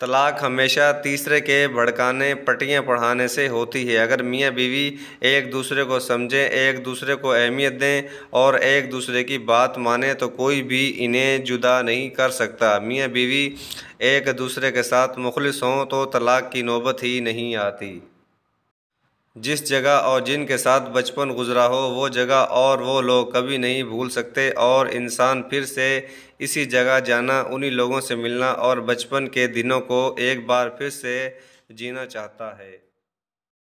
तलाक हमेशा तीसरे के भड़काने पटियाँ पढ़ाने से होती है अगर मियाँ बीवी एक दूसरे को समझें एक दूसरे को अहमियत दें और एक दूसरे की बात माने तो कोई भी इन्हें जुदा नहीं कर सकता मियाँ बीवी एक दूसरे के साथ मुखलिस हों तो तलाक की नौबत ही नहीं आती जिस जगह और जिनके साथ बचपन गुजरा हो वो जगह और वो लोग कभी नहीं भूल सकते और इंसान फिर से इसी जगह जाना उन्हीं लोगों से मिलना और बचपन के दिनों को एक बार फिर से जीना चाहता है